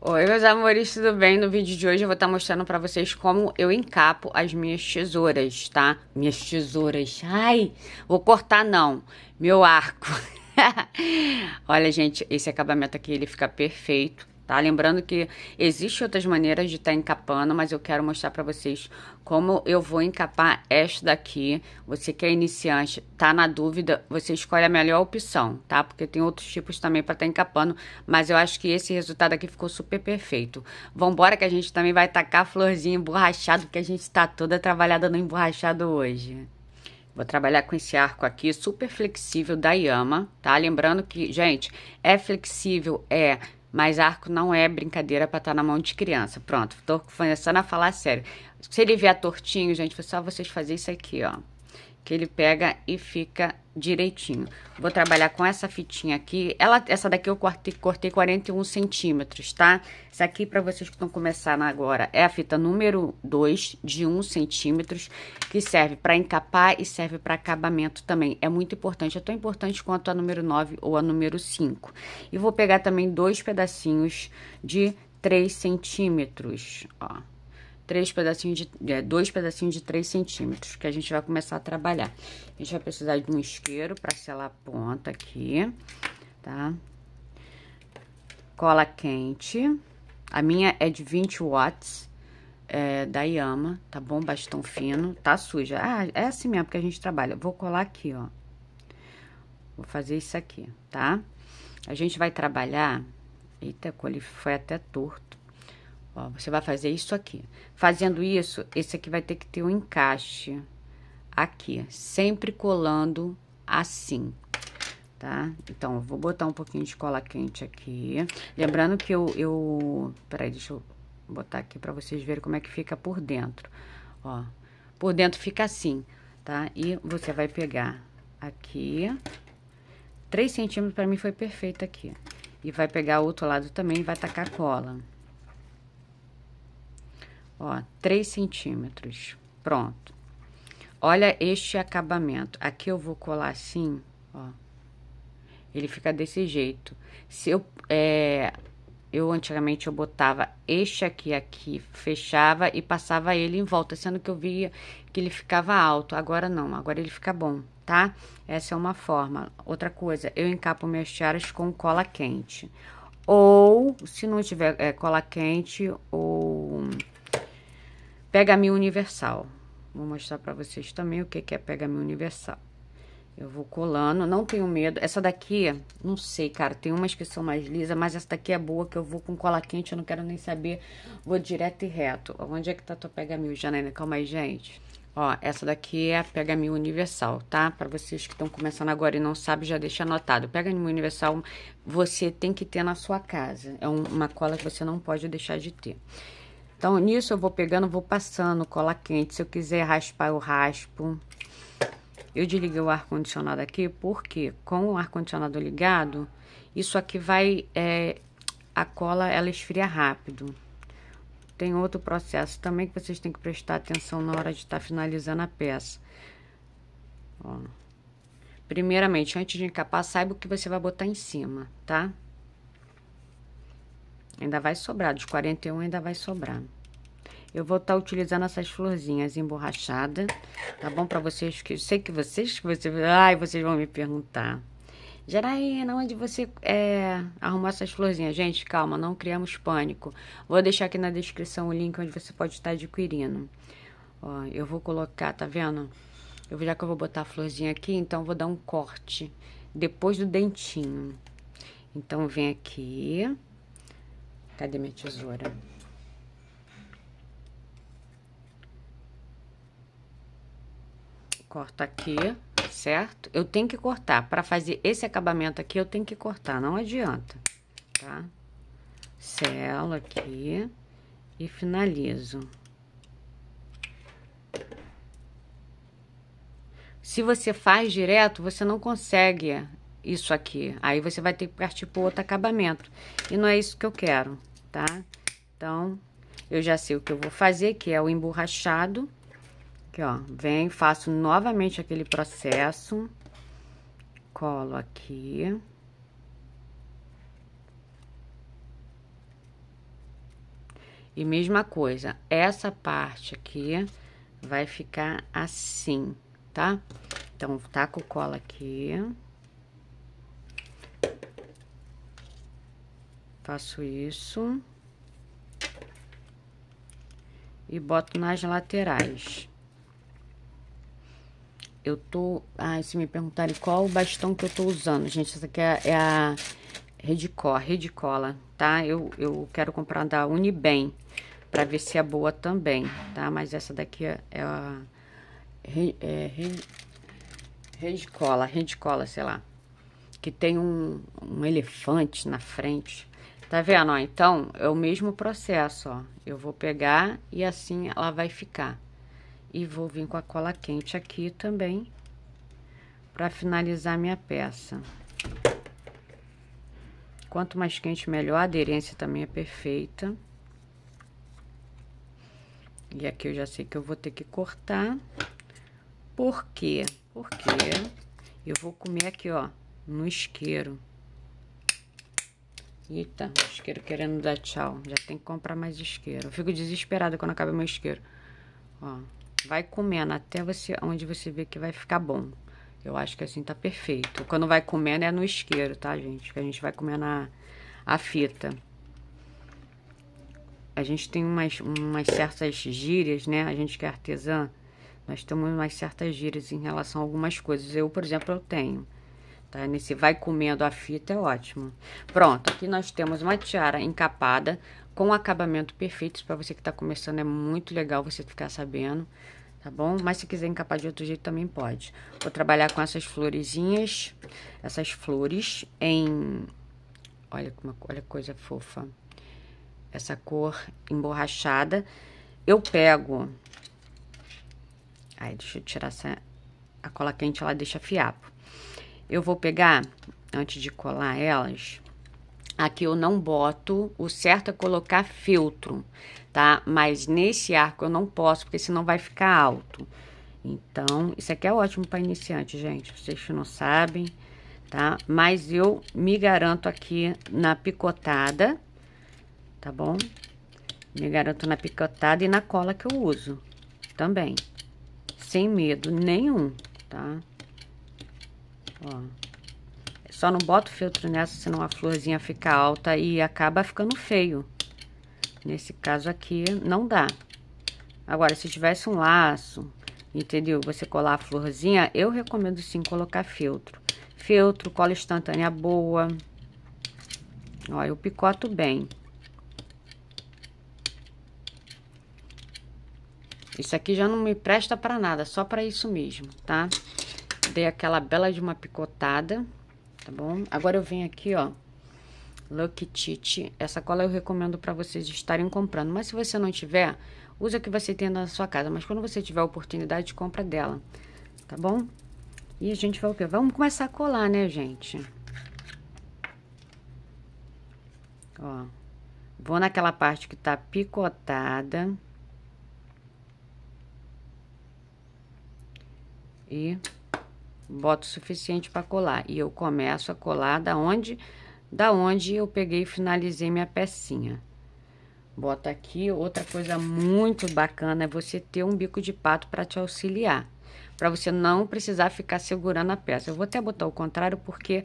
Oi, meus amores, tudo bem? No vídeo de hoje eu vou estar tá mostrando pra vocês como eu encapo as minhas tesouras, tá? Minhas tesouras. Ai, vou cortar não, meu arco. Olha, gente, esse acabamento aqui, ele fica perfeito. Tá? Lembrando que existem outras maneiras de estar tá encapando, mas eu quero mostrar para vocês como eu vou encapar esta daqui. Você que é iniciante, tá na dúvida, você escolhe a melhor opção, tá? Porque tem outros tipos também para estar tá encapando, mas eu acho que esse resultado aqui ficou super perfeito. Vambora que a gente também vai tacar a florzinha emborrachado, porque a gente tá toda trabalhada no emborrachado hoje. Vou trabalhar com esse arco aqui, super flexível da Yama, tá? Lembrando que, gente, é flexível, é mas arco não é brincadeira para estar tá na mão de criança. Pronto, tô começando a falar sério. Se ele vier tortinho, gente, foi só vocês fazerem isso aqui, ó que ele pega e fica direitinho. Vou trabalhar com essa fitinha aqui. Ela, essa daqui eu cortei, cortei 41 centímetros, tá? Essa aqui, para vocês que estão começando agora, é a fita número 2 de 1 centímetros, que serve para encapar e serve para acabamento também. É muito importante, é tão importante quanto a número 9 ou a número 5. E vou pegar também dois pedacinhos de 3 centímetros, ó três pedacinhos de, é, dois pedacinhos de 3 centímetros, que a gente vai começar a trabalhar. A gente vai precisar de um isqueiro para selar a ponta aqui, tá? Cola quente. A minha é de 20 watts, é, da Yama, tá bom? Bastão fino, tá suja. Ah, é assim mesmo, porque a gente trabalha. Vou colar aqui, ó. Vou fazer isso aqui, tá? A gente vai trabalhar... Eita, foi até torto. Ó, você vai fazer isso aqui. Fazendo isso, esse aqui vai ter que ter um encaixe aqui, sempre colando assim, tá? Então, eu vou botar um pouquinho de cola quente aqui. Lembrando que eu, eu... Peraí, deixa eu botar aqui pra vocês verem como é que fica por dentro. Ó, por dentro fica assim, tá? E você vai pegar aqui... 3 centímetros pra mim foi perfeito aqui. E vai pegar o outro lado também e vai tacar cola ó, 3 centímetros. Pronto. Olha este acabamento. Aqui eu vou colar assim, ó. Ele fica desse jeito. Se eu, é, eu antigamente eu botava este aqui, aqui, fechava e passava ele em volta, sendo que eu via que ele ficava alto. Agora não, agora ele fica bom, tá? Essa é uma forma. Outra coisa, eu encapo minhas tiaras com cola quente. Ou, se não tiver é, cola quente ou pega mil universal. Vou mostrar para vocês também o que, é pega mil universal. Eu vou colando, não tenho medo. Essa daqui, não sei, cara, tem umas que são mais lisas, mas essa daqui é boa, que eu vou com cola quente, eu não quero nem saber. Vou direto e reto. Onde é que tá tua pega mil, Janaina? Calma aí, gente. Ó, essa daqui é a pega mil universal, tá? Para vocês que estão começando agora e não sabem, já deixa anotado. Pega mil universal você tem que ter na sua casa. É uma cola que você não pode deixar de ter. Então, nisso eu vou pegando, vou passando cola quente. Se eu quiser raspar, eu raspo. Eu desliguei o ar-condicionado aqui porque com o ar-condicionado ligado, isso aqui vai... É, a cola, ela esfria rápido. Tem outro processo também que vocês têm que prestar atenção na hora de estar tá finalizando a peça. Ó. Primeiramente, antes de encapar, saiba o que você vai botar em cima, tá? Tá? Ainda vai sobrar, dos 41 ainda vai sobrar. Eu vou estar tá utilizando essas florzinhas emborrachadas, tá bom? Pra vocês que... Eu sei que vocês... vocês ai, vocês vão me perguntar. Jaraína, onde você é, arrumou essas florzinhas? Gente, calma, não criamos pânico. Vou deixar aqui na descrição o link onde você pode estar tá adquirindo. Ó, eu vou colocar, tá vendo? Eu, já que eu vou botar a florzinha aqui, então vou dar um corte depois do dentinho. Então, vem aqui, Cadê minha tesoura? Corto aqui, certo? Eu tenho que cortar. Para fazer esse acabamento aqui, eu tenho que cortar, não adianta, tá? Selo aqui e finalizo. Se você faz direto, você não consegue isso aqui. Aí você vai ter que partir pro outro acabamento. E não é isso que eu quero tá? Então, eu já sei o que eu vou fazer, que é o emborrachado. Aqui, ó, vem, faço novamente aquele processo. Colo aqui. E mesma coisa, essa parte aqui vai ficar assim, tá? Então, taco cola aqui. Faço isso. E boto nas laterais. Eu tô... Ai, ah, se me perguntarem qual o bastão que eu tô usando, gente, essa aqui é, é a Redicor, Redicola, tá? Eu, eu quero comprar da Unibem, pra ver se é boa também, tá? Mas essa daqui é, é a... É, Red, sei lá. Que tem um, um elefante na frente. Tá vendo? Ó? Então, é o mesmo processo, ó. Eu vou pegar e assim ela vai ficar. E vou vir com a cola quente aqui também para finalizar minha peça. Quanto mais quente, melhor. A aderência também é perfeita. E aqui eu já sei que eu vou ter que cortar. Por quê? Porque eu vou comer aqui, ó, no isqueiro. Eita, isqueiro querendo dar tchau. Já tem que comprar mais isqueiro. Eu fico desesperada quando acaba meu isqueiro. Ó, vai comendo até você, onde você vê que vai ficar bom. Eu acho que assim tá perfeito. Quando vai comendo é no isqueiro, tá, gente? Que a gente vai comendo a, a fita. A gente tem umas, umas certas gírias, né? A gente que é artesã, nós temos umas certas gírias em relação a algumas coisas. Eu, por exemplo, eu tenho tá? Nesse vai comendo a fita é ótimo. Pronto, aqui nós temos uma tiara encapada com acabamento perfeito. Isso você que tá começando é muito legal você ficar sabendo, tá bom? Mas se quiser encapar de outro jeito também pode. Vou trabalhar com essas florezinhas, essas flores em... Olha, olha que coisa fofa. Essa cor emborrachada. Eu pego... aí deixa eu tirar essa... A cola quente, ela deixa fiapo. Eu vou pegar, antes de colar elas, aqui eu não boto, o certo é colocar feltro, tá? Mas nesse arco eu não posso, porque senão vai ficar alto. Então, isso aqui é ótimo para iniciante, gente, vocês não sabem, tá? Mas eu me garanto aqui na picotada, tá bom? Me garanto na picotada e na cola que eu uso também, sem medo nenhum, tá? Ó. Só não bota o feltro nessa, senão a florzinha fica alta e acaba ficando feio. Nesse caso aqui, não dá. Agora, se tivesse um laço, entendeu? Você colar a florzinha, eu recomendo sim colocar feltro. Feltro, cola instantânea boa. Ó, eu picoto bem. Isso aqui já não me presta para nada, só para isso mesmo, tá? Tá? Dei aquela bela de uma picotada, tá bom? Agora eu venho aqui, ó, Lucky Tite. Essa cola eu recomendo para vocês estarem comprando, mas se você não tiver, usa o que você tem na sua casa. Mas quando você tiver a oportunidade, compra dela, tá bom? E a gente vai o quê? Vamos começar a colar, né, gente? Ó, vou naquela parte que tá picotada. E boto o suficiente para colar. E eu começo a colar da onde, da onde eu peguei e finalizei minha pecinha. Bota aqui, outra coisa muito bacana é você ter um bico de pato para te auxiliar. Para você não precisar ficar segurando a peça. Eu vou até botar o contrário porque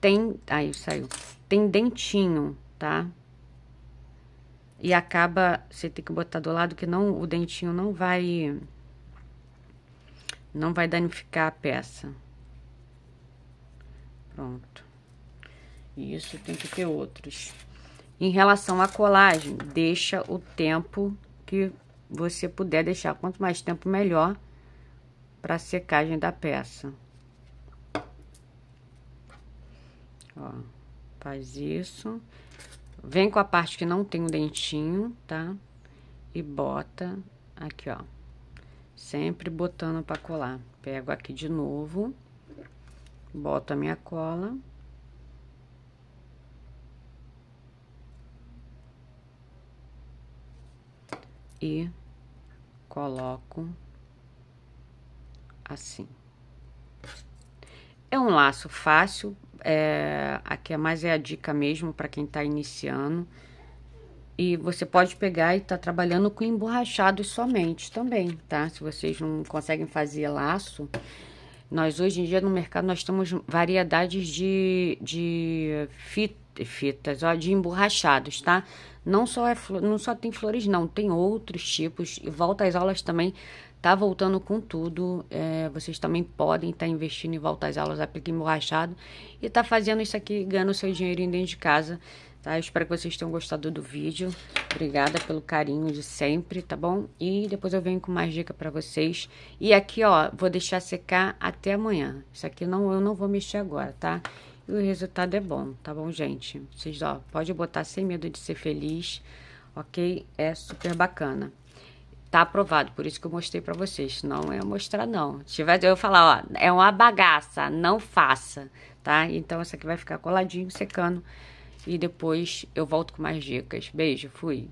tem... Aí, saiu. Tem dentinho, tá? E acaba... Você tem que botar do lado que não, o dentinho não vai não vai danificar a peça. Pronto. isso tem que ter outros. Em relação à colagem, deixa o tempo que você puder deixar. Quanto mais tempo, melhor para secagem da peça. Ó, faz isso. Vem com a parte que não tem o um dentinho, tá? E bota aqui, ó. Sempre botando para colar. Pego aqui de novo boto a minha cola. E coloco assim. É um laço fácil, é, aqui é mais é a dica mesmo para quem está iniciando. E você pode pegar e tá trabalhando com emborrachado somente também, tá? Se vocês não conseguem fazer laço, nós hoje em dia no mercado nós temos variedades de, de fitas, fitas ó, de emborrachados, tá? Não só, é, não só tem flores, não, tem outros tipos. E volta às aulas também, tá voltando com tudo. É, vocês também podem estar tá investindo em volta às aulas, aplica emborrachado e tá fazendo isso aqui, ganhando seu dinheirinho dentro de casa tá? Eu espero que vocês tenham gostado do vídeo. Obrigada pelo carinho de sempre, tá bom? E depois eu venho com mais dica pra vocês. E aqui, ó, vou deixar secar até amanhã. Isso aqui não, eu não vou mexer agora, tá? E o resultado é bom, tá bom, gente? Vocês, ó, pode botar sem medo de ser feliz, ok? É super bacana tá aprovado, por isso que eu mostrei para vocês. Não é mostrar, não. Se tiver, eu falar, ó, é uma bagaça, não faça, tá? Então, essa aqui vai ficar coladinho, secando. E depois eu volto com mais dicas. Beijo, fui!